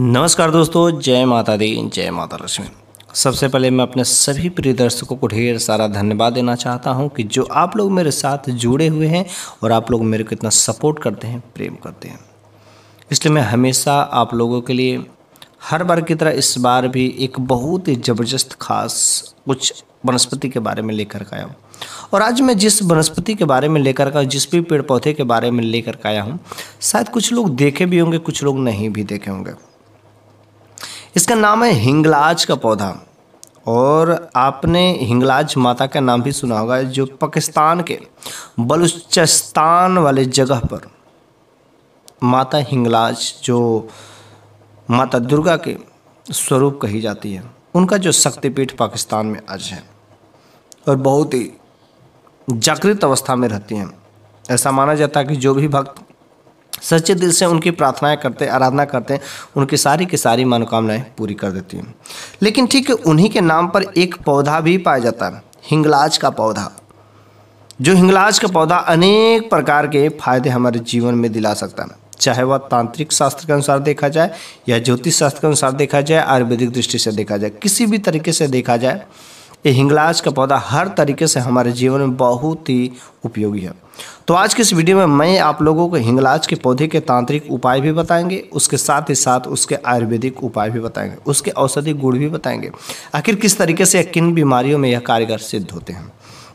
नमस्कार दोस्तों जय माता दी जय माता लक्ष्मी सबसे पहले मैं अपने सभी प्रिय दर्शकों को ढेर सारा धन्यवाद देना चाहता हूं कि जो आप लोग मेरे साथ जुड़े हुए हैं और आप लोग मेरे को इतना सपोर्ट करते हैं प्रेम करते हैं इसलिए मैं हमेशा आप लोगों के लिए हर बार की तरह इस बार भी एक बहुत ही ज़बरदस्त खास कुछ वनस्पति के बारे में लेकर आया हूँ और आज मैं जिस वनस्पति के बारे में लेकर का जिस भी पेड़ पौधे के बारे में लेकर आया हूँ शायद कुछ लोग देखे भी होंगे कुछ लोग नहीं भी देखे होंगे इसका नाम है हिंगलाज का पौधा और आपने हिंगलाज माता का नाम भी सुना होगा जो पाकिस्तान के बलूचिस्तान वाले जगह पर माता हिंगलाज जो माता दुर्गा के स्वरूप कही जाती है उनका जो शक्तिपीठ पाकिस्तान में आज है और बहुत ही जागृत अवस्था में रहती हैं ऐसा माना जाता है कि जो भी भक्त सच्चे दिल से उनकी प्रार्थनाएं करते आराधना करते हैं उनकी सारी की सारी मनोकामनाएं पूरी कर देती हैं लेकिन ठीक है उन्हीं के नाम पर एक पौधा भी पाया जाता है हिंगलाज का पौधा जो हिंगलाज का पौधा अनेक प्रकार के फायदे हमारे जीवन में दिला सकता है चाहे वह तांत्रिक शास्त्र के अनुसार देखा जाए या ज्योतिष शास्त्र के अनुसार देखा जाए आयुर्वेदिक दृष्टि से देखा जाए किसी भी तरीके से देखा जाए ये हिंगलाज का पौधा हर तरीके से हमारे जीवन में बहुत ही उपयोगी है तो आज के इस वीडियो में मैं आप लोगों को हिंगलाज के पौधे के तांत्रिक उपाय भी बताएंगे उसके साथ ही साथ उसके आयुर्वेदिक उपाय भी बताएंगे उसके औषधि गुण भी बताएंगे आखिर किस तरीके से किन बीमारियों में यह कारगर सिद्ध होते हैं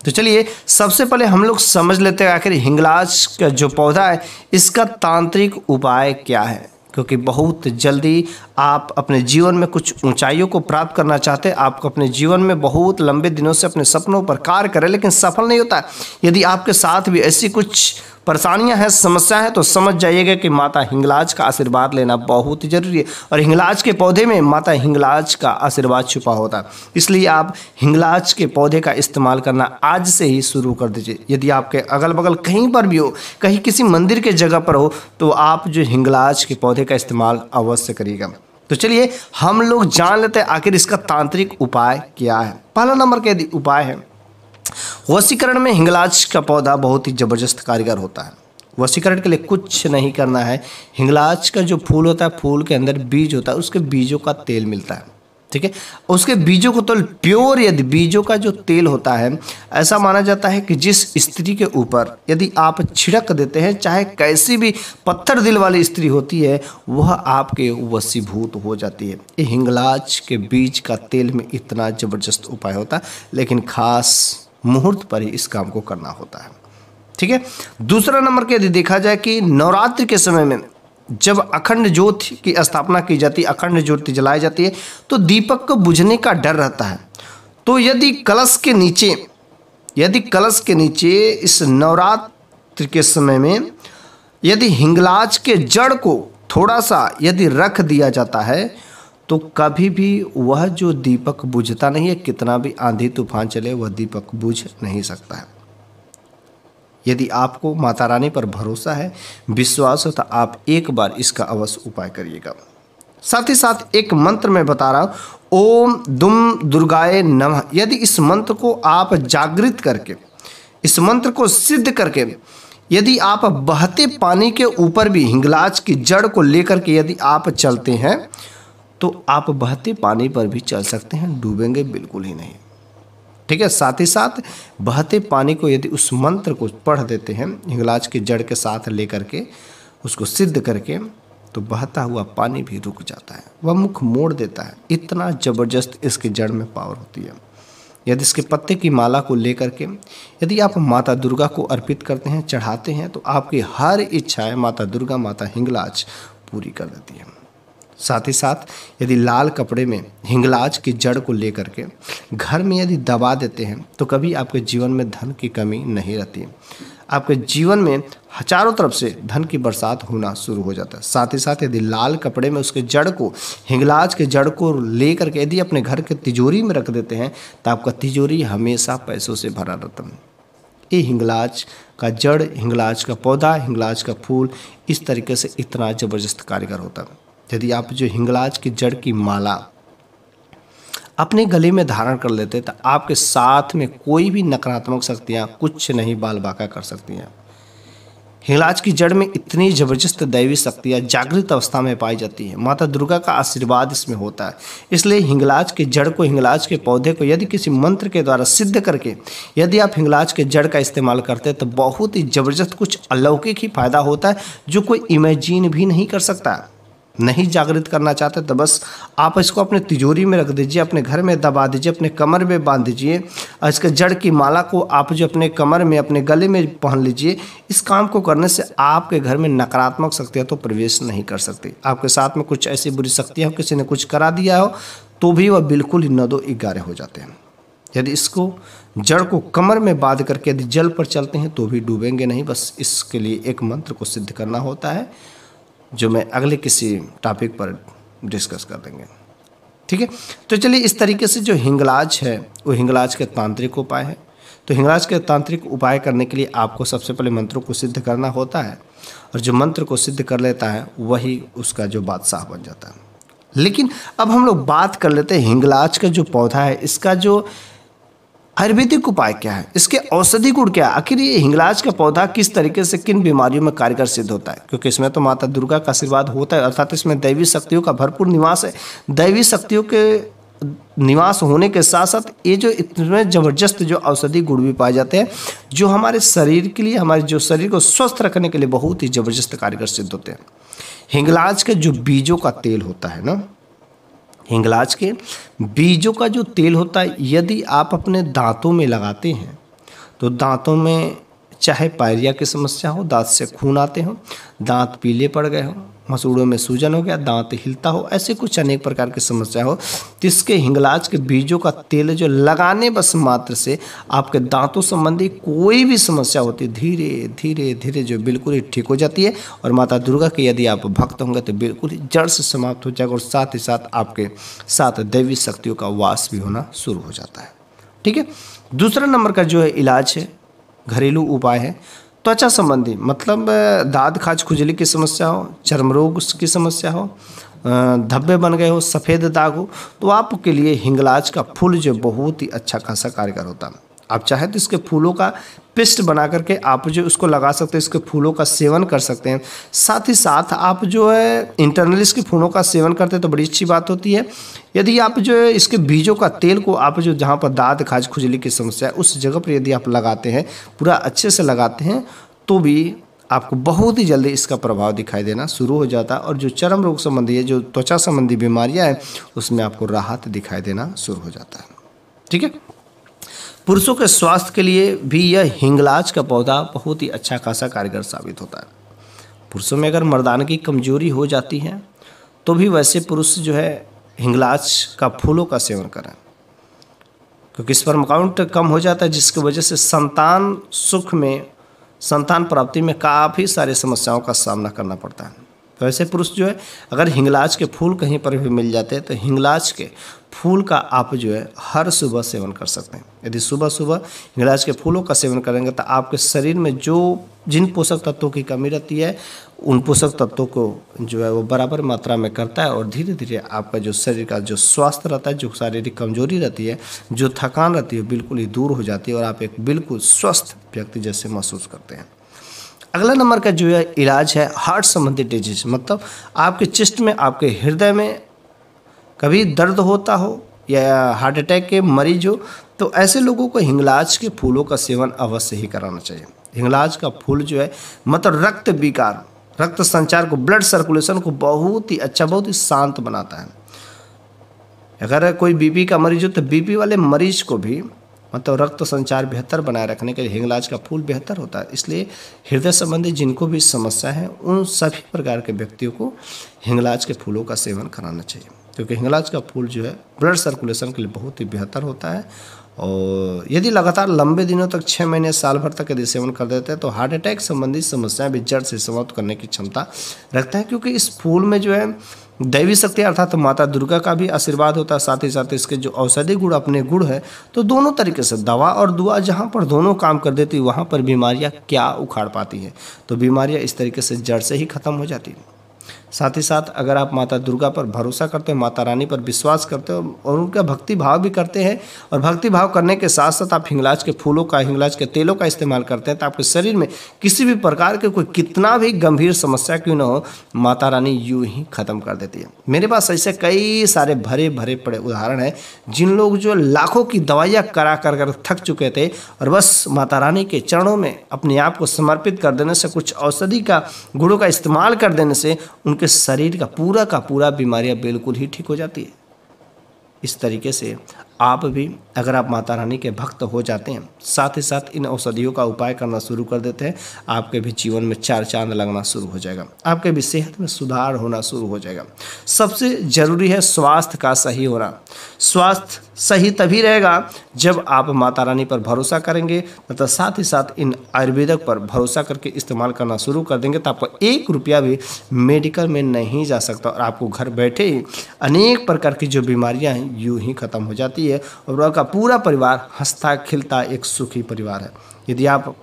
तो चलिए सबसे पहले हम लोग समझ लेते हैं आखिर हिंगलाज का जो पौधा है इसका तांत्रिक उपाय क्या है क्योंकि बहुत जल्दी आप अपने जीवन में कुछ ऊंचाइयों को प्राप्त करना चाहते हैं आपको अपने जीवन में बहुत लंबे दिनों से अपने सपनों पर कार्य करें लेकिन सफल नहीं होता यदि आपके साथ भी ऐसी कुछ परेशानियां हैं समस्या है तो समझ जाइएगा कि माता हिंगलाज का आशीर्वाद लेना बहुत जरूरी है और हिंगलाज के पौधे में माता हिंगलाज का आशीर्वाद छुपा होता है इसलिए आप हिंगलाज के पौधे का इस्तेमाल करना आज से ही शुरू कर दीजिए यदि आपके अगल बगल कहीं पर भी हो कहीं किसी मंदिर के जगह पर हो तो आप जो हिंगलाज के पौधे का इस्तेमाल अवश्य करिएगा तो चलिए हम लोग जान लेते हैं आखिर इसका तांत्रिक उपाय क्या है पहला नंबर के यदि उपाय है वसीकरण में हिंगलाज का पौधा बहुत ही ज़बरदस्त कारीगर होता है वसीकरण के लिए कुछ नहीं करना है हिंगलाज का जो फूल होता है फूल के अंदर बीज होता है उसके बीजों का तेल मिलता है ठीक है उसके बीजों को तो प्योर यदि बीजों का जो तेल होता है ऐसा माना जाता है कि जिस स्त्री के ऊपर यदि आप छिड़क देते हैं चाहे कैसी भी पत्थर दिल वाली स्त्री होती है वह आपके वसीभूत हो जाती है ये हिंगलाज के बीज का तेल में इतना ज़बरदस्त उपाय होता है लेकिन खास मुहूर्त पर ही इस काम को करना होता है ठीक है दूसरा नंबर के यदि देखा जाए कि नवरात्र के समय में जब अखंड ज्योति की स्थापना की जाती है अखंड ज्योति जलाई जाती है तो दीपक को बुझने का डर रहता है तो यदि कलश के नीचे यदि कलश के नीचे इस नवरात्र के समय में यदि हिंगलाज के जड़ को थोड़ा सा यदि रख दिया जाता है तो कभी भी वह जो दीपक बुझता नहीं है कितना भी आंधी तूफान चले वह दीपक बुझ नहीं सकता है यदि आपको माता रानी पर भरोसा है विश्वास हो तो आप एक बार इसका अवश्य उपाय करिएगा साथ ही साथ एक मंत्र में बता रहा हूं ओम दुम दुर्गाए नमः यदि इस मंत्र को आप जागृत करके इस मंत्र को सिद्ध करके यदि आप बहते पानी के ऊपर भी हिंगलाज की जड़ को लेकर के यदि आप चलते हैं तो आप बहते पानी पर भी चल सकते हैं डूबेंगे बिल्कुल ही नहीं ठीक है साथ ही साथ बहते पानी को यदि उस मंत्र को पढ़ देते हैं हिंगलाज के जड़ के साथ लेकर के उसको सिद्ध करके तो बहता हुआ पानी भी रुक जाता है वह मुख मोड़ देता है इतना ज़बरदस्त इसके जड़ में पावर होती है यदि इसके पत्ते की माला को लेकर के यदि आप माता दुर्गा को अर्पित करते हैं चढ़ाते हैं तो आपकी हर इच्छाएं माता दुर्गा माता हिंगलाज पूरी कर देती है साथ ही साथ यदि लाल कपड़े में हिंगलाज की जड़ को लेकर के घर में यदि दबा देते हैं तो कभी आपके जीवन में धन की कमी नहीं रहती आपके जीवन में हजारों तरफ से धन की बरसात होना शुरू हो जाता है साथ ही साथ यदि लाल कपड़े में उसके जड़ को हिंगलाज के जड़ को लेकर के यदि अपने घर के तिजोरी में रख देते हैं तो आपका तिजोरी हमेशा पैसों से भरा रहता है ये हिंगलाज का जड़ हिंगलाज का पौधा हिंगलाज का फूल इस तरीके से इतना ज़बरदस्त कारीगर होता है यदि आप जो हिंगलाज की जड़ की माला अपने गले में धारण कर लेते तो आपके साथ में कोई भी नकारात्मक शक्तियाँ कुछ नहीं बाल बाका कर सकती हैं हिंगलाज की जड़ में इतनी ज़बरदस्त दैवी शक्तियाँ जागृत अवस्था में पाई जाती है माता दुर्गा का आशीर्वाद इसमें होता है इसलिए हिंगलाज के जड़ को हिंगलाज के पौधे को यदि किसी मंत्र के द्वारा सिद्ध करके यदि आप हिंगलाज के जड़ का इस्तेमाल करते हैं तो बहुत ही ज़बरदस्त कुछ अलौकिक ही फायदा होता है जो कोई इमेजिन भी नहीं कर सकता नहीं जागृत करना चाहते तो बस आप इसको अपने तिजोरी में रख दीजिए अपने घर में दबा दीजिए अपने कमर में बांध दीजिए और इसके जड़ की माला को आप जो अपने कमर में अपने गले में पहन लीजिए इस काम को करने से आपके घर में नकारात्मक शक्तियाँ तो प्रवेश नहीं कर सकती आपके साथ में कुछ ऐसी बुरी शक्तियाँ किसी ने कुछ करा दिया हो तो भी वह बिल्कुल ही नदो ग्यारह हो जाते हैं यदि इसको जड़ को कमर में बांध करके यदि जल पर चलते हैं तो भी डूबेंगे नहीं बस इसके लिए एक मंत्र को सिद्ध करना होता है जो मैं अगले किसी टॉपिक पर डिस्कस कर देंगे ठीक है तो चलिए इस तरीके से जो हिंगलाज है वो हिंगलाज के तांत्रिक उपाय है तो हिंगलाज के तांत्रिक उपाय करने के लिए आपको सबसे पहले मंत्रों को सिद्ध करना होता है और जो मंत्र को सिद्ध कर लेता है वही उसका जो बादशाह बन जाता है लेकिन अब हम लोग बात कर लेते हैं हिंगलाज का जो पौधा है इसका जो आयुर्वेदिक उपाय क्या है इसके औषधि गुण क्या है आखिर ये हिंगलाज का पौधा किस तरीके से किन बीमारियों में कारगर सिद्ध होता है क्योंकि इसमें तो माता दुर्गा का आशीर्वाद होता है अर्थात इसमें दैवी शक्तियों का भरपूर निवास है दैवी शक्तियों के निवास होने के साथ साथ ये जो इतने ज़बरदस्त जो औषधि गुण भी पाए जाते हैं जो हमारे शरीर के लिए हमारे जो शरीर को स्वस्थ रखने के लिए बहुत ही ज़बरदस्त कारगर सिद्ध होते हैं हिंगलाज के जो बीजों का तेल होता है ना हिंगलाज के बीजों का जो तेल होता है यदि आप अपने दांतों में लगाते हैं तो दांतों में चाहे पायरिया की समस्या हो दांत से खून आते हो दांत पीले पड़ गए हो मसूड़ों में सूजन हो गया दांत हिलता हो ऐसे कुछ अनेक प्रकार की समस्या हो जिसके हिंगलाज के बीजों का तेल जो लगाने बस मात्र से आपके दांतों संबंधी कोई भी समस्या होती धीरे धीरे धीरे जो बिल्कुल ही ठीक हो जाती है और माता दुर्गा के यदि आप भक्त होंगे तो बिल्कुल ही जड़ से समाप्त हो जाएगा और साथ ही साथ आपके साथ दैवी शक्तियों का वास भी होना शुरू हो जाता है ठीक है दूसरा नंबर का जो है इलाज है घरेलू उपाय है त्वचा संबंधी मतलब दाद खाज खुजली की समस्या हो चर्म रोग की समस्या हो धब्बे बन गए हो सफ़ेद दाग हो तो आपके लिए हिंगलाज का फूल जो बहुत ही अच्छा खासा कारगर होता है आप चाहे तो इसके फूलों का पेस्ट बना करके आप जो उसको लगा सकते हैं इसके फूलों का सेवन कर सकते हैं साथ ही साथ आप जो है इंटरनली इसके फूलों का सेवन करते हैं तो बड़ी अच्छी बात होती है यदि आप जो है इसके बीजों का तेल को आप जो जहाँ पर दाद खाज खुजली की समस्या है उस जगह पर यदि आप लगाते हैं पूरा अच्छे से लगाते हैं तो भी आपको बहुत ही जल्दी इसका प्रभाव दिखाई देना शुरू हो जाता है और जो चरम रोग संबंधी है जो त्वचा संबंधी बीमारियाँ हैं उसमें आपको राहत दिखाई देना शुरू हो जाता है ठीक है पुरुषों के स्वास्थ्य के लिए भी यह हिंगलाज का पौधा बहुत ही अच्छा खासा कारगर साबित होता है पुरुषों में अगर मर्दान की कमजोरी हो जाती है तो भी वैसे पुरुष जो है हिंगलाज का फूलों का सेवन करें क्योंकि इस पर मकाउंट कम हो जाता है जिसकी वजह से संतान सुख में संतान प्राप्ति में काफ़ी सारी समस्याओं का सामना करना पड़ता है वैसे तो पुरुष जो है अगर हिंगलाज के फूल कहीं पर भी मिल जाते हैं तो हिंगलाज के फूल का आप जो है हर सुबह सेवन कर सकते हैं यदि सुबह सुबह हिंगलाज के फूलों का सेवन करेंगे तो आपके शरीर में जो जिन पोषक तत्वों की कमी रहती है उन पोषक तत्वों को जो है वो बराबर मात्रा में करता है और धीरे धीरे आपका जो शरीर का जो स्वास्थ्य रहता है जो शारीरिक कमजोरी रहती है जो थकान रहती है बिल्कुल ही दूर हो जाती है और आप एक बिल्कुल स्वस्थ व्यक्ति जैसे महसूस करते हैं अगला नंबर का जो है इलाज है हार्ट संबंधित डिजीज मतलब आपके चिस्ट में आपके हृदय में कभी दर्द होता हो या हार्ट अटैक के मरीज हो तो ऐसे लोगों को हिंगलाज के फूलों का सेवन अवश्य ही कराना चाहिए हिंगलाज का फूल जो है मतलब रक्त विकार रक्त संचार को ब्लड सर्कुलेशन को बहुत ही अच्छा बहुत ही शांत बनाता है अगर कोई बीपी का मरीज हो तो बीपी वाले मरीज को भी मतलब रक्त संचार बेहतर बनाए रखने के लिए हिंगलाज का फूल बेहतर होता है इसलिए हृदय संबंधी जिनको भी समस्या है उन सभी प्रकार के व्यक्तियों को हिंगलाज के फूलों का सेवन कराना चाहिए क्योंकि हिंगलाज का फूल जो है ब्लड सर्कुलेशन के लिए बहुत ही बेहतर होता है और यदि लगातार लंबे दिनों तक छः महीने साल भर तक यदि सेवन कर देते हैं तो हार्ट अटैक संबंधी समस्याएं भी जड़ से समाप्त करने की क्षमता रखता है क्योंकि इस फूल में जो है दैवी शक्ति अर्थात तो माता दुर्गा का भी आशीर्वाद होता है साथ ही साथ इसके जो औषधि गुण अपने गुण है तो दोनों तरीके से दवा और दुआ जहाँ पर दोनों काम कर देती वहाँ पर बीमारियाँ क्या उखाड़ पाती है तो बीमारियाँ इस तरीके से जड़ से ही खत्म हो जाती है साथ ही साथ अगर आप माता दुर्गा पर भरोसा करते हो माता रानी पर विश्वास करते हो और उनका भक्ति भाव भी करते हैं और भक्ति भाव करने के साथ साथ आप हिंगलाज के फूलों का हिंगलाज के तेलों का इस्तेमाल करते हैं तो आपके शरीर में किसी भी प्रकार के कोई कितना भी गंभीर समस्या क्यों ना हो माता रानी यूँ ही ख़त्म कर देती है मेरे पास ऐसे कई सारे भरे भरे पड़े उदाहरण हैं जिन लोग जो लाखों की दवाइयाँ करा कर कर थक चुके थे और बस माता रानी के चरणों में अपने आप को समर्पित कर देने से कुछ औषधि का गुड़ों का इस्तेमाल कर देने से उनके आपके शरीर का पूरा का पूरा बीमारियां बिल्कुल ही ठीक हो जाती है इस तरीके से आप भी अगर आप माता रानी के भक्त हो जाते हैं साथ ही साथ इन औषधियों का उपाय करना शुरू कर देते हैं आपके भी जीवन में चार चांद लगना शुरू हो जाएगा आपके भी सेहत में सुधार होना शुरू हो जाएगा सबसे ज़रूरी है स्वास्थ्य का सही होना स्वास्थ्य सही तभी रहेगा जब आप माता रानी पर भरोसा करेंगे तथा साथ ही साथ इन आयुर्वेदक पर भरोसा करके इस्तेमाल करना शुरू कर देंगे तो आपका एक रुपया भी मेडिकल में नहीं जा सकता और आपको घर बैठे ही अनेक प्रकार की जो बीमारियाँ हैं यूँ ही ख़त्म हो जाती है चाहिए और आपका पूरा परिवार हंसता खिलता एक सुखी परिवार है यदि आप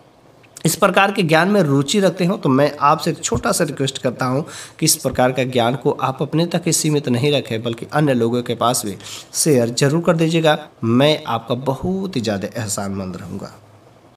इस प्रकार के ज्ञान में रुचि रखते हो तो मैं आपसे एक छोटा सा रिक्वेस्ट करता हूँ कि इस प्रकार का ज्ञान को आप अपने तक ही सीमित नहीं रखें बल्कि अन्य लोगों के पास भी शेयर जरूर कर दीजिएगा मैं आपका बहुत ही ज़्यादा एहसानमंद रहूँगा